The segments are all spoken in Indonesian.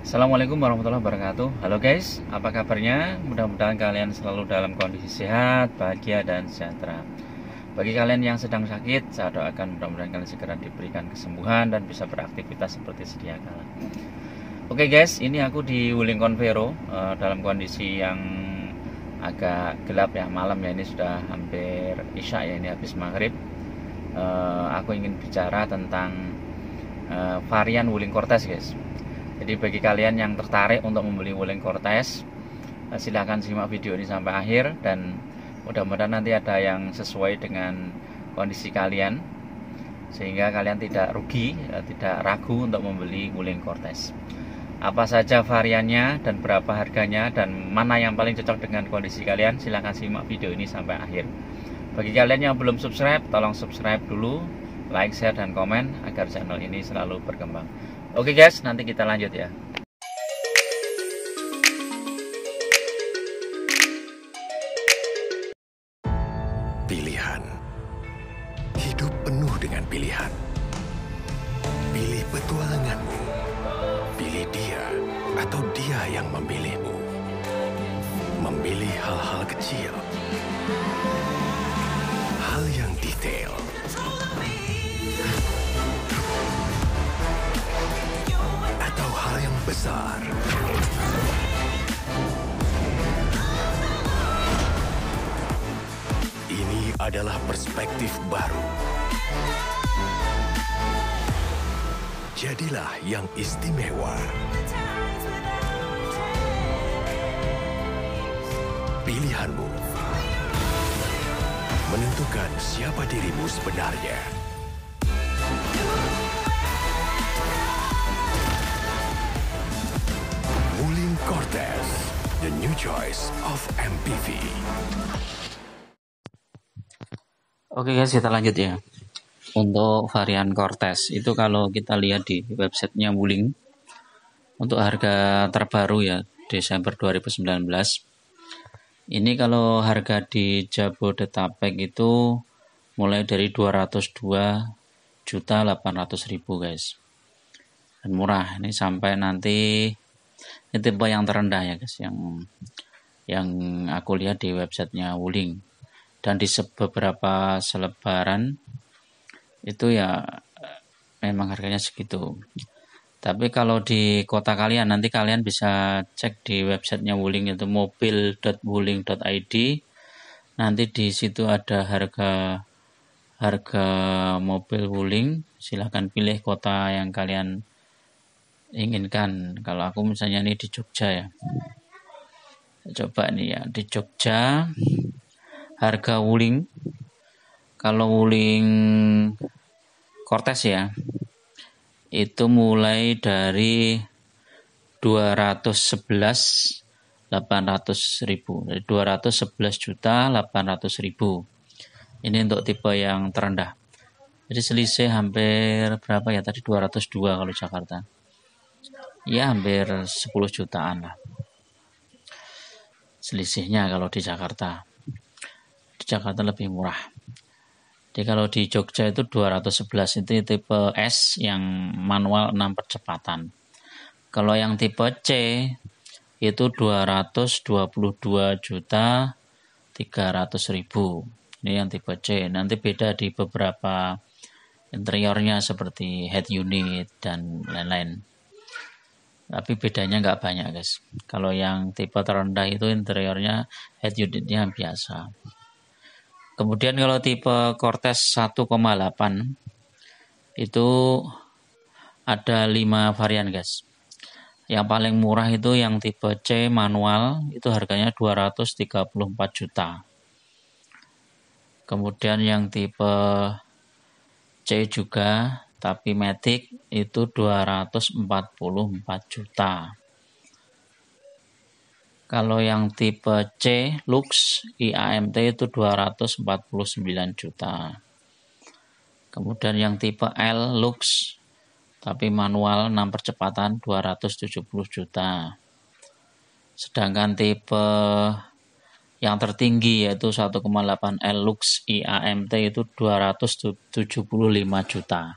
Assalamualaikum warahmatullahi wabarakatuh Halo guys, apa kabarnya? Mudah-mudahan kalian selalu dalam kondisi sehat, bahagia, dan sejahtera Bagi kalian yang sedang sakit, saya doakan mudah-mudahan kalian segera diberikan kesembuhan dan bisa beraktivitas seperti sedia kala Oke guys, ini aku di Wuling Convero eh, dalam kondisi yang agak gelap ya malam ya ini sudah hampir isya ya ini habis maghrib eh, aku ingin bicara tentang uh, varian Wuling Cortez guys jadi bagi kalian yang tertarik untuk membeli Wuling Cortez, eh, silahkan simak video ini sampai akhir dan mudah-mudahan nanti ada yang sesuai dengan kondisi kalian sehingga kalian tidak rugi, ya, tidak ragu untuk membeli Wuling Cortez. Apa saja variannya dan berapa harganya dan mana yang paling cocok dengan kondisi kalian, silahkan simak video ini sampai akhir. Bagi kalian yang belum subscribe, tolong subscribe dulu, like, share, dan komen agar channel ini selalu berkembang. Oke guys, nanti kita lanjut ya. Pilihan. Hidup penuh dengan pilihan. Pilih petualanganmu. Pilih dia atau dia yang memilihmu. Memilih hal-hal kecil. Hal yang detail. besar. Ini adalah perspektif baru. Jadilah yang istimewa. Pilihanmu menentukan siapa dirimu sebenarnya. Cortez, the new choice of MPV. Oke okay guys, kita lanjut ya. Untuk varian Cortez itu kalau kita lihat di websitenya Wuling untuk harga terbaru ya Desember 2019 ini kalau harga di Jabodetabek itu mulai dari 202 juta 800 ribu guys dan murah ini sampai nanti ini tipe yang terendah ya guys yang yang aku lihat di websitenya Wuling dan di beberapa selebaran itu ya memang harganya segitu tapi kalau di kota kalian nanti kalian bisa cek di websitenya Wuling itu mobil.wuling.id nanti di situ ada harga harga mobil Wuling silahkan pilih kota yang kalian inginkan kalau aku misalnya ini di Jogja ya coba nih ya di Jogja harga wuling kalau wuling kortes ya itu mulai dari 211 800 ribu dari 211 juta 800 ribu ini untuk tipe yang terendah jadi selisih hampir berapa ya tadi 202 kalau Jakarta ya hampir 10 jutaan lah selisihnya kalau di Jakarta di Jakarta lebih murah jadi kalau di Jogja itu 211 itu tipe S yang manual 6 percepatan kalau yang tipe C itu 222 juta 300 ribu ini yang tipe C nanti beda di beberapa interiornya seperti head unit dan lain-lain tapi bedanya nggak banyak guys kalau yang tipe terendah itu interiornya head unitnya biasa kemudian kalau tipe Cortez 1,8 itu ada 5 varian guys yang paling murah itu yang tipe C manual itu harganya 234 juta kemudian yang tipe C juga tapi Matic itu 244 juta. Kalau yang tipe C Lux IAMT itu 249 juta. Kemudian yang tipe L Lux tapi manual 6 percepatan 270 juta. Sedangkan tipe yang tertinggi yaitu 1,8 L Lux IAMT itu 275 juta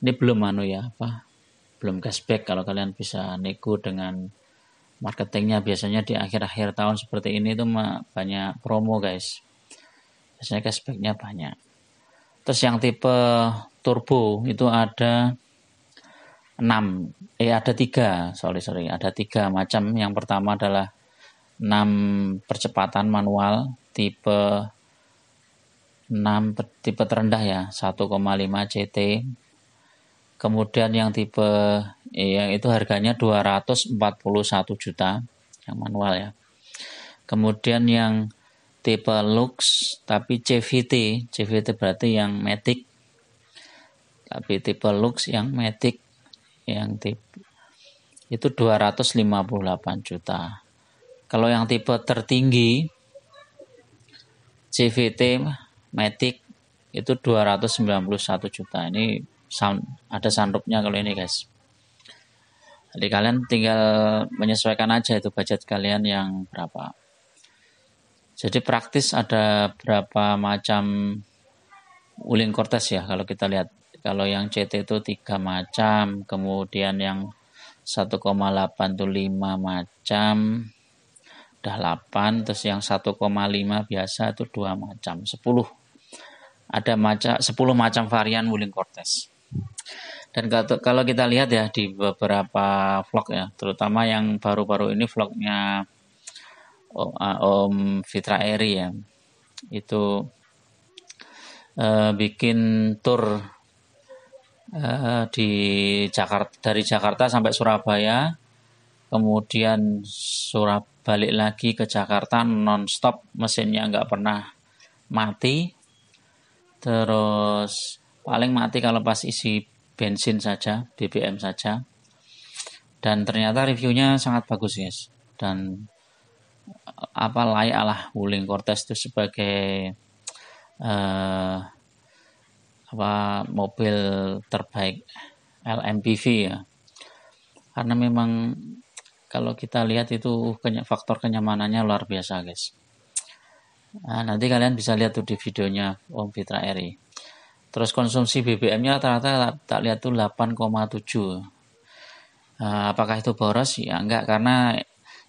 ini belum anu ya apa belum cashback kalau kalian bisa nego dengan marketingnya biasanya di akhir-akhir tahun seperti ini itu banyak promo guys biasanya cashbacknya banyak terus yang tipe turbo itu ada 6 eh ada tiga sorry sorry ada tiga macam yang pertama adalah 6 percepatan manual tipe 6 tipe terendah ya 1,5 CT Kemudian yang tipe yang itu harganya 241 juta yang manual ya. Kemudian yang tipe Lux tapi CVT, CVT berarti yang Matic. Tapi tipe Lux yang Matic yang tipe itu 258 juta. Kalau yang tipe tertinggi CVT Matic itu 291 juta. Ini sound ada sunroofnya kalau ini guys jadi kalian tinggal menyesuaikan aja itu budget kalian yang berapa jadi praktis ada berapa macam wuling cortez ya kalau kita lihat kalau yang CT itu tiga macam kemudian yang 1,85 macam udah 8 terus yang 1,5 biasa itu dua macam 10 ada macam 10 macam varian wuling cortez dan kalau kita lihat ya di beberapa vlog ya, terutama yang baru-baru ini vlognya Om, ah, Om Fitra Eri ya, itu eh, bikin tur eh, di Jakarta dari Jakarta sampai Surabaya, kemudian Surab balik lagi ke Jakarta nonstop mesinnya nggak pernah mati, terus paling mati kalau pas isi bensin saja, BBM saja. Dan ternyata reviewnya sangat bagus guys. Dan eh, apa layaklah Wuling Cortez itu sebagai uh, apa mobil terbaik LMPV ya. Karena memang kalau kita lihat itu faktor kenyamanannya luar biasa guys. Nah, nanti kalian bisa lihat tuh di videonya Om Fitra Eri. Terus konsumsi BBM-nya ternyata tak, tak lihat tuh 8,7. Eh, apakah itu boros? Ya enggak karena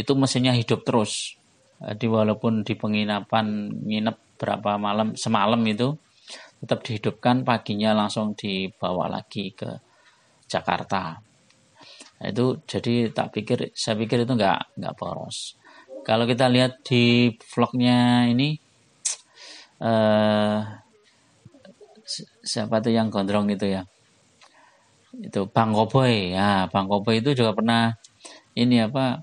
itu mesinnya hidup terus. Jadi walaupun di penginapan nginep berapa malam semalam itu tetap dihidupkan paginya langsung dibawa lagi ke Jakarta. Nah, itu jadi tak pikir saya pikir itu enggak enggak boros. Kalau kita lihat di vlognya ini eh siapa tuh yang gondrong itu ya itu Bang Koboy ya Bang Koboy itu juga pernah ini apa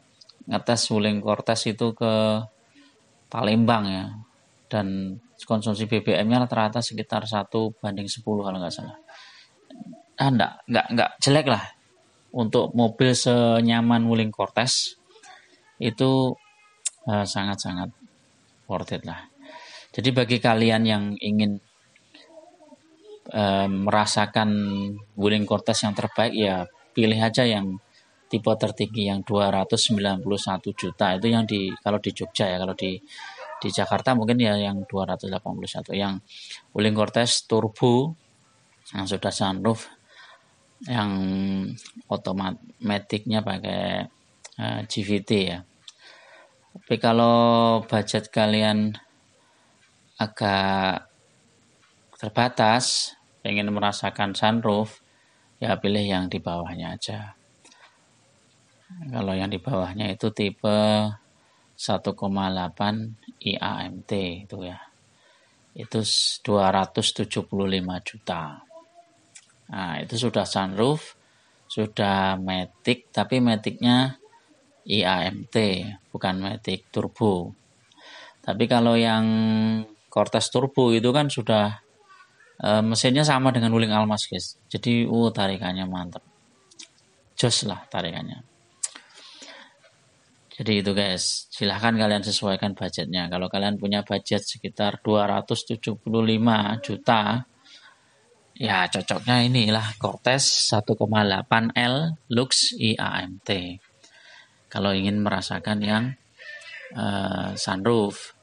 ngetes wuling kortes itu ke Palembang ya dan konsumsi BBM-nya rata-rata sekitar satu banding 10 kalau nggak salah ah, nggak nggak enggak jelek lah untuk mobil senyaman wuling kortes itu eh, sangat-sangat uh, worth it lah jadi bagi kalian yang ingin Eh, merasakan Wuling Cortez yang terbaik ya pilih aja yang tipe tertinggi yang 291 juta itu yang di kalau di Jogja ya kalau di di Jakarta mungkin ya yang 281 yang Wuling Cortez turbo yang sudah sunroof yang otomatiknya pakai uh, ya tapi kalau budget kalian agak terbatas ingin merasakan sunroof, ya pilih yang di bawahnya aja. Kalau yang di bawahnya itu tipe 1,8 IAMT itu ya. Itu 275 juta. Nah, itu sudah sunroof, sudah metik tapi maticnya IAMT bukan metik turbo. Tapi kalau yang Cortez turbo itu kan sudah Eh, mesinnya sama dengan wuling almas guys jadi uh tarikannya mantap jos lah tarikannya jadi itu guys silahkan kalian sesuaikan budgetnya kalau kalian punya budget sekitar 275 juta ya cocoknya inilah Cortez 1,8L Lux IAMT kalau ingin merasakan yang uh, sunroof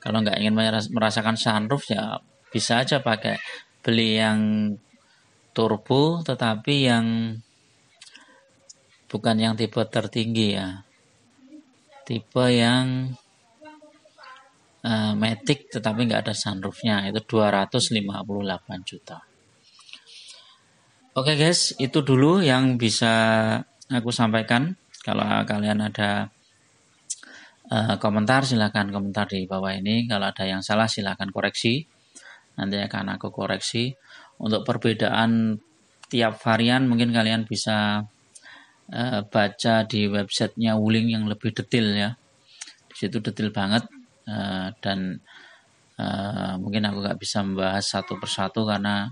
kalau nggak ingin merasakan sunroof ya bisa aja pakai beli yang turbo tetapi yang bukan yang tipe tertinggi ya tipe yang uh, eh, matic tetapi nggak ada sunroofnya itu 258 juta oke okay guys itu dulu yang bisa aku sampaikan kalau kalian ada uh, komentar silahkan komentar di bawah ini kalau ada yang salah silahkan koreksi nanti akan aku koreksi untuk perbedaan tiap varian mungkin kalian bisa uh, baca di websitenya Wuling yang lebih detail ya disitu detail banget uh, dan uh, mungkin aku gak bisa membahas satu persatu karena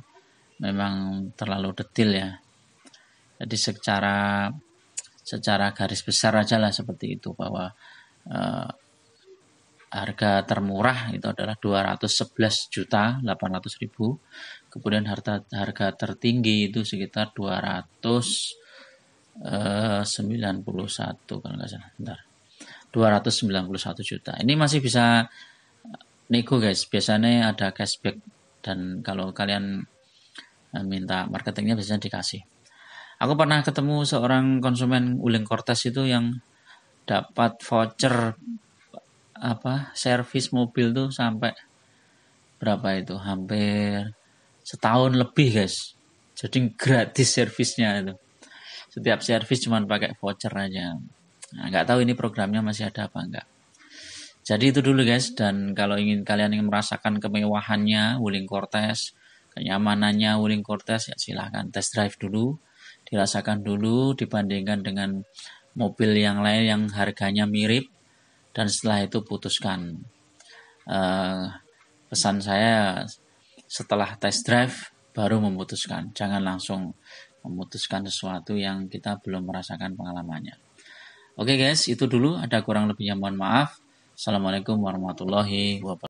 memang terlalu detail ya jadi secara secara garis besar aja lah seperti itu bahwa harga termurah itu adalah 211 juta 800 ribu kemudian harta harga tertinggi itu sekitar 291 eh, kalau nggak salah bentar 291 juta ini masih bisa nego guys biasanya ada cashback dan kalau kalian eh, minta marketingnya biasanya dikasih aku pernah ketemu seorang konsumen uling kortes itu yang dapat voucher apa servis mobil tuh sampai berapa itu hampir setahun lebih guys jadi gratis servisnya itu setiap servis cuman pakai voucher aja nah, nggak nah, tahu ini programnya masih ada apa enggak jadi itu dulu guys dan kalau ingin kalian ingin merasakan kemewahannya Wuling Cortez, kenyamanannya Wuling Cortez ya silahkan test drive dulu, dirasakan dulu dibandingkan dengan mobil yang lain yang harganya mirip dan setelah itu putuskan. Uh, pesan saya setelah test drive baru memutuskan, jangan langsung memutuskan sesuatu yang kita belum merasakan pengalamannya. Oke okay guys, itu dulu ada kurang lebihnya mohon maaf. Assalamualaikum warahmatullahi wabarakatuh.